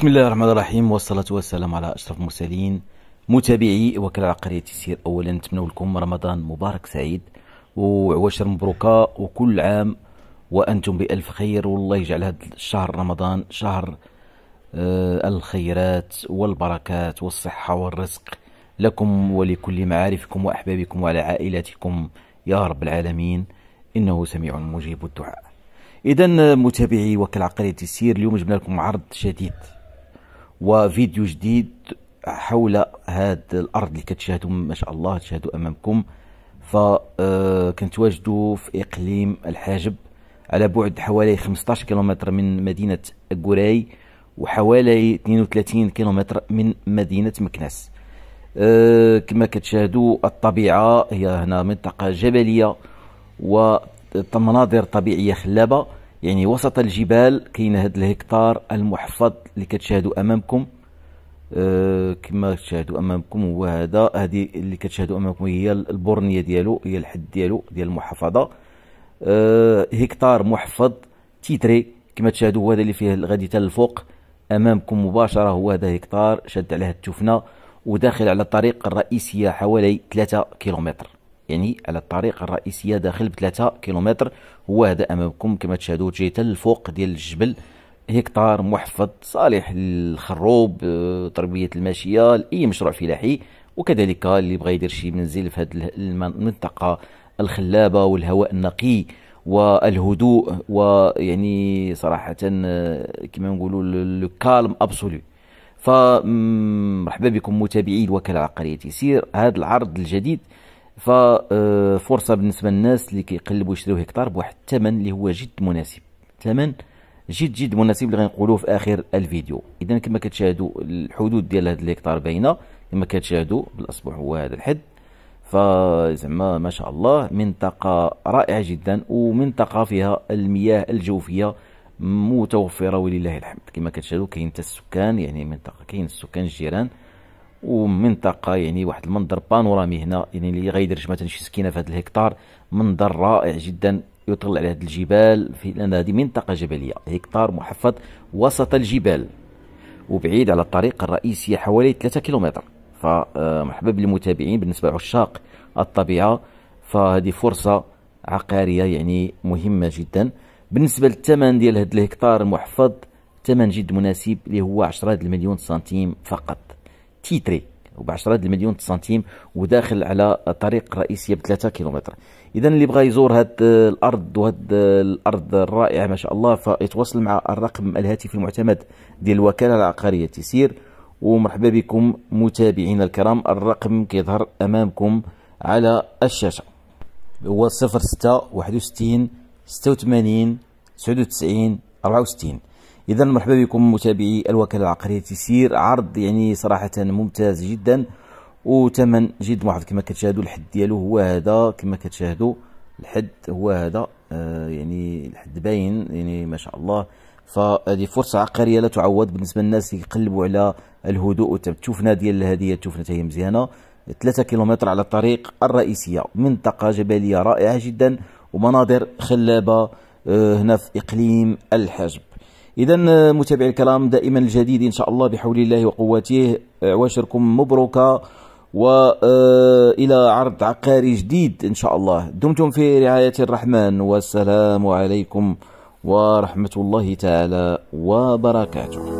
بسم الله الرحمن الرحيم والصلاة والسلام على أشرف المرسلين متابعي وكل عقرية السير أولا نتمنى لكم رمضان مبارك سعيد وعواشر مبروكة وكل عام وأنتم بألف خير والله يجعل هذا الشهر رمضان شهر آه الخيرات والبركات والصحة والرزق لكم ولكل معارفكم وأحبابكم وعلى عائلاتكم يا رب العالمين إنه سميع مجيب الدعاء إذا متابعي عقارية السير اليوم جبنا لكم عرض شديد وفيديو جديد حول هاد الارض اللي كتشاهدوا ما شاء الله تشاهدوا امامكم فكنتواجدوا آه، في اقليم الحاجب على بعد حوالي 15 كيلومتر من مدينه غوراي وحوالي 32 كيلومتر من مدينه مكناس أه كما كتشاهدوا الطبيعه هي هنا منطقه جبليه ومناظر طبيعيه خلابه يعني وسط الجبال كاين هاد الهكتار المحفظ اللي كتشاهدوا امامكم أه كما تشاهدوا امامكم هو هذا هذه اللي كتشاهدوا امامكم هي البورنيه ديالو هي الحد ديالو ديال المحافظه أه هكتار محفظ تيتري كما تشاهدوا هو هذا اللي فيه غادي حتى الفوق امامكم مباشره هو هذا هكتار شد عليه التفنه وداخل على الطريق الرئيسيه حوالي 3 كيلومتر يعني على الطريق الرئيسيه داخل ب 3 كيلومتر هو هذا امامكم كما تشاهدوا جاي الفوق ديال الجبل هكتار محفظ صالح للخروب آه، تربيه الماشيه لاي مشروع فلاحي وكذلك اللي بغى يدير شي منزل في هذه المنطقه الخلابه والهواء النقي والهدوء ويعني صراحه آه، كما نقولوا لو كالم ابسولو فمرحبا بكم متابعي الوكاله العقاريه تيسير هذا العرض الجديد ففرصه آه، بالنسبه للناس اللي كيقلبوا يشريو هكتار بواحد الثمن اللي هو جد مناسب ثمن جد جد مناسب اللي غنقولوه في اخر الفيديو اذا كما كتشاهدوا الحدود ديال هذا الهكتار باينه كما كتشاهدوا بالاصبع هو هذا الحد فزعما ما شاء الله منطقة رائعة جدا ومنطقة فيها المياه الجوفية متوفرة ولله الحمد كما كتشاهدوا كاين تا السكان يعني منطقة كاين السكان الجيران ومنطقه يعني واحد المنظر بانورامي هنا يعني اللي غيدير جمعه شي سكينه في هذا الهكتار منظر رائع جدا يطل على هذه الجبال في لان هذه منطقه جبليه هكتار محفظ وسط الجبال وبعيد على الطريق الرئيسيه حوالي 3 كيلومتر فمرحبا آه، بالمتابعين بالنسبه لعشاق الطبيعه فهذه فرصه عقاريه يعني مهمه جدا بالنسبه للثمن ديال هذا الهكتار المحفظ ثمن جد مناسب اللي هو 10 المليون سنتيم فقط تيتري وبعشرة المليون سنتيم وداخل على طريق رئيسيه ب 3 كيلومتر اذا اللي بغى يزور هاد الارض وهاد الارض الرائعه ما شاء الله فيتواصل مع الرقم الهاتفي المعتمد ديال الوكاله العقاريه تيسير ومرحبا بكم متابعينا الكرام الرقم كيظهر امامكم على الشاشه هو 06 61 86 99 64 اذا مرحبا بكم متابعي الوكاله العقاريه تيسير عرض يعني صراحه ممتاز جدا وثمن جد واحد كما كتشاهدوا الحد ديالو هو هذا كما كتشاهدوا الحد هو هذا آه يعني الحد باين يعني ما شاء الله فهذه فرصه عقاريه لا تعوض بالنسبه للناس اللي يقلبوا على الهدوء تشوفنا ديال هذه تشوفنا هي مزيانه 3 كيلومتر على الطريق الرئيسيه منطقه جبليه رائعه جدا ومناظر خلابه آه هنا في اقليم الحجب إذا آه، متابعي الكرام دائما الجديد إن شاء الله بحول الله وقوته عواشركم آه، مبروكة وإلى آه، عرض عقاري جديد إن شاء الله دمتم في رعاية الرحمن والسلام عليكم ورحمة الله تعالى وبركاته